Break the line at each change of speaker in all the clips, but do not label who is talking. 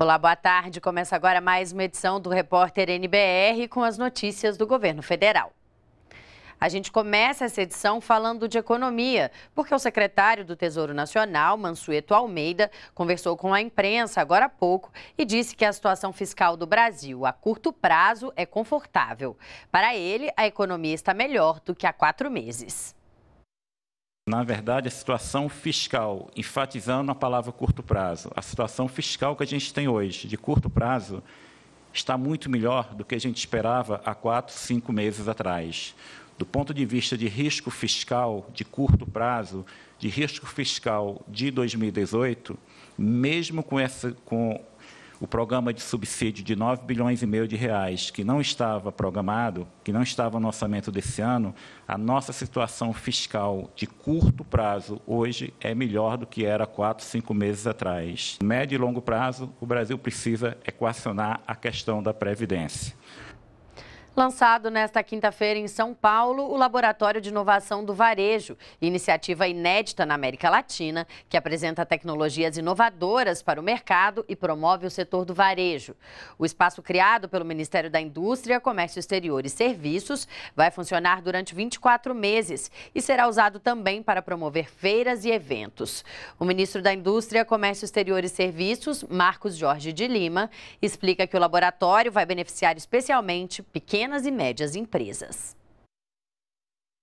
Olá, boa tarde. Começa agora mais uma edição do Repórter NBR com as notícias do governo federal. A gente começa essa edição falando de economia, porque o secretário do Tesouro Nacional, Mansueto Almeida, conversou com a imprensa agora há pouco e disse que a situação fiscal do Brasil a curto prazo é confortável. Para ele, a economia está melhor do que há quatro meses
na verdade, a situação fiscal, enfatizando a palavra curto prazo, a situação fiscal que a gente tem hoje, de curto prazo, está muito melhor do que a gente esperava há quatro, cinco meses atrás. Do ponto de vista de risco fiscal de curto prazo, de risco fiscal de 2018, mesmo com, essa, com o programa de subsídio de 9 bilhões e meio de reais, que não estava programado, que não estava no orçamento desse ano, a nossa situação fiscal de curto prazo hoje é melhor do que era quatro, cinco meses atrás. Médio e longo prazo, o Brasil precisa equacionar a questão da previdência.
Lançado nesta quinta-feira em São Paulo, o Laboratório de Inovação do Varejo, iniciativa inédita na América Latina, que apresenta tecnologias inovadoras para o mercado e promove o setor do varejo. O espaço criado pelo Ministério da Indústria, Comércio Exterior e Serviços vai funcionar durante 24 meses e será usado também para promover feiras e eventos. O ministro da Indústria, Comércio Exterior e Serviços, Marcos Jorge de Lima, explica que o laboratório vai beneficiar especialmente pequenas pequenas e médias empresas.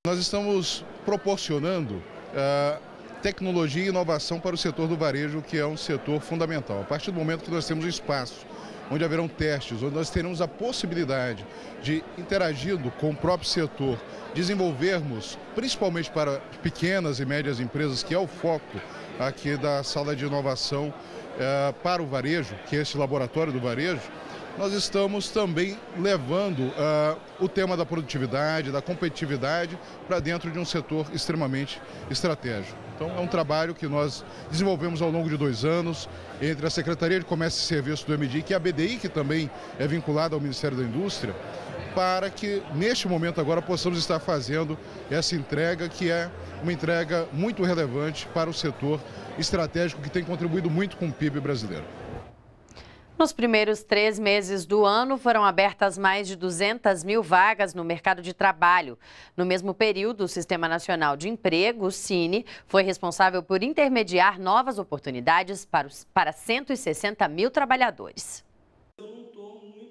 Nós estamos proporcionando uh, tecnologia e inovação para o setor do varejo, que é um setor fundamental. A partir do momento que nós temos espaço onde haverão testes, onde nós teremos a possibilidade de, interagindo com o próprio setor, desenvolvermos, principalmente para pequenas e médias empresas, que é o foco aqui da sala de inovação eh, para o varejo, que é esse laboratório do varejo, nós estamos também levando uh, o tema da produtividade, da competitividade para dentro de um setor extremamente estratégico. Então é um trabalho que nós desenvolvemos ao longo de dois anos entre a Secretaria de Comércio e Serviços do MDIC e é a BDI, que também é vinculada ao Ministério da Indústria, para que neste momento agora possamos estar fazendo essa entrega que é uma entrega muito relevante para o setor estratégico que tem contribuído muito com o PIB brasileiro.
Nos primeiros três meses do ano, foram abertas mais de 200 mil vagas no mercado de trabalho. No mesmo período, o Sistema Nacional de Emprego, o Cine, foi responsável por intermediar novas oportunidades para, os, para 160 mil trabalhadores.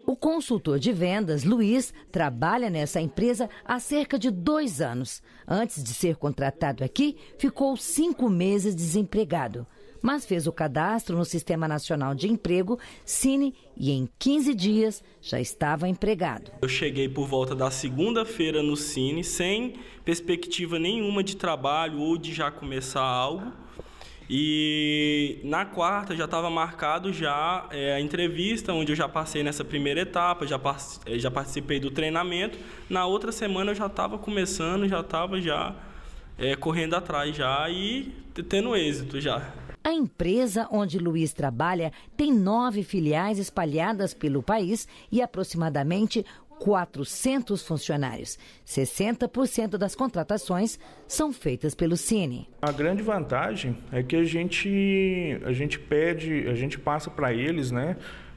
O consultor de vendas, Luiz, trabalha nessa empresa há cerca de dois anos. Antes de ser contratado aqui, ficou cinco meses desempregado mas fez o cadastro no Sistema Nacional de Emprego, Cine, e em 15 dias já estava empregado.
Eu cheguei por volta da segunda-feira no Cine, sem perspectiva nenhuma de trabalho ou de já começar algo. E na quarta já estava marcado já é, a entrevista, onde eu já passei nessa primeira etapa, já, é, já participei do treinamento. Na outra semana eu já estava começando, já estava já é, correndo atrás já e tendo êxito já.
A empresa onde Luiz trabalha tem nove filiais espalhadas pelo país e aproximadamente 400 funcionários. 60% das contratações são feitas pelo Cine.
A grande vantagem é que a gente, a gente pede, a gente passa para eles, né?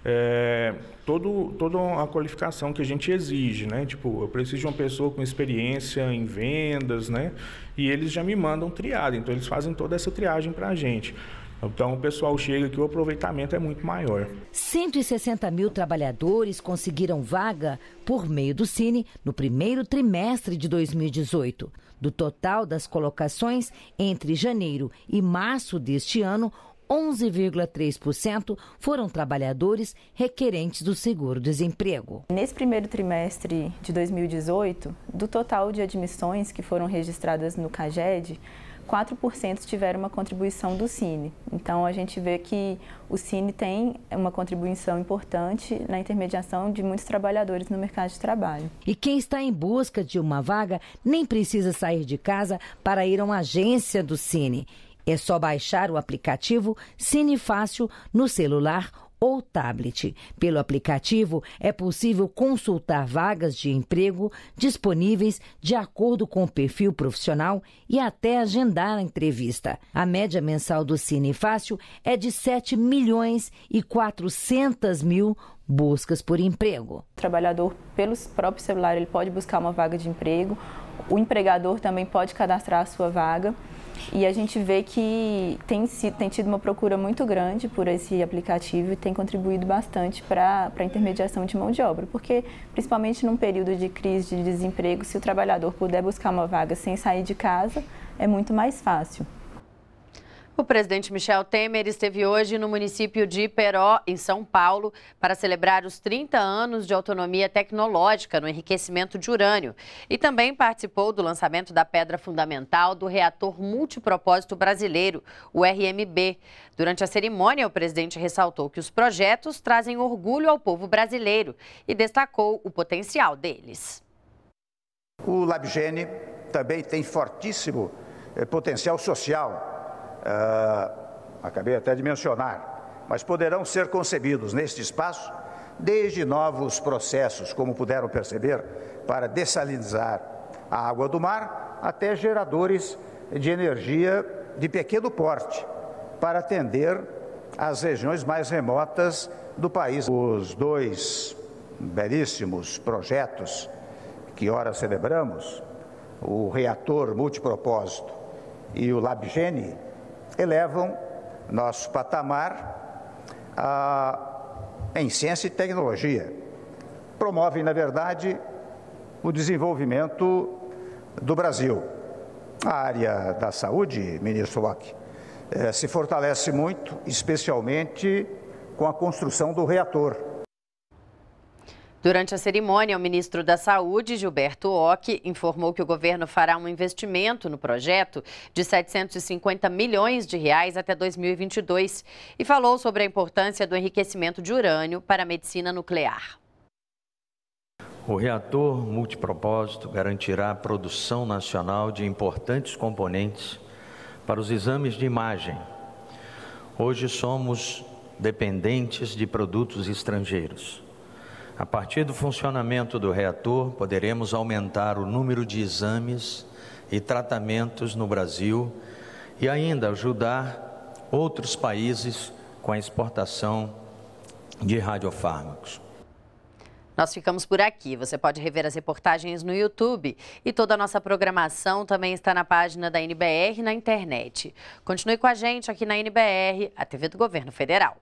é, todo, toda a qualificação que a gente exige, né? Tipo, eu preciso de uma pessoa com experiência em vendas, né? E eles já me mandam triado, então eles fazem toda essa triagem para a gente. Então o pessoal chega que o aproveitamento é muito maior.
160 mil trabalhadores conseguiram vaga por meio do Cine no primeiro trimestre de 2018. Do total das colocações, entre janeiro e março deste ano, 11,3% foram trabalhadores requerentes do
seguro-desemprego. Nesse primeiro trimestre de 2018, do total de admissões que foram registradas no CAGED, 4% tiveram uma contribuição do Cine. Então a gente vê que o Cine tem uma contribuição importante na intermediação de muitos trabalhadores no mercado de trabalho. E quem está em busca de uma vaga nem
precisa sair de casa para ir a uma agência do Cine. É só baixar o aplicativo Cinefácil no celular ou tablet. Pelo aplicativo, é possível consultar vagas de emprego disponíveis de acordo com o perfil profissional e até agendar a entrevista. A média mensal do Cine Fácil é de 7 milhões e 400 mil buscas por
emprego. O trabalhador, pelo próprio celular, ele pode buscar uma vaga de emprego. O empregador também pode cadastrar a sua vaga. E a gente vê que tem, tem tido uma procura muito grande por esse aplicativo e tem contribuído bastante para a intermediação de mão de obra, porque principalmente num período de crise de desemprego, se o trabalhador puder buscar uma vaga sem sair de casa, é muito mais fácil.
O presidente Michel Temer esteve hoje no município de Iperó, em São Paulo, para celebrar os 30 anos de autonomia tecnológica no enriquecimento de urânio e também participou do lançamento da pedra fundamental do reator multipropósito brasileiro, o RMB. Durante a cerimônia, o presidente ressaltou que os projetos trazem orgulho ao povo brasileiro e destacou o potencial deles.
O LabGene também tem fortíssimo eh, potencial social ah, acabei até de mencionar, mas poderão ser concebidos neste espaço desde novos processos, como puderam perceber, para dessalinizar a água do mar, até geradores de energia de pequeno porte, para atender às regiões mais remotas do país. Os dois belíssimos projetos que ora celebramos, o reator multipropósito e o Labgene, elevam nosso patamar a, ah, em ciência e tecnologia. Promovem, na verdade, o desenvolvimento do Brasil. A área da saúde, ministro Locke, eh, se fortalece muito, especialmente com a construção do reator
Durante a cerimônia, o ministro da Saúde, Gilberto Ock, informou que o governo fará um investimento no projeto de 750 milhões de reais até 2022 e falou sobre a importância do enriquecimento de urânio para a medicina nuclear.
O reator multipropósito garantirá a produção nacional de importantes componentes para os exames de imagem. Hoje somos dependentes de produtos estrangeiros. A partir do funcionamento do reator, poderemos aumentar o número de exames e tratamentos no Brasil e ainda ajudar outros países com a exportação de radiofármacos.
Nós ficamos por aqui. Você pode rever as reportagens no YouTube e toda a nossa programação também está na página da NBR na internet. Continue com a gente aqui na NBR, a TV do Governo Federal.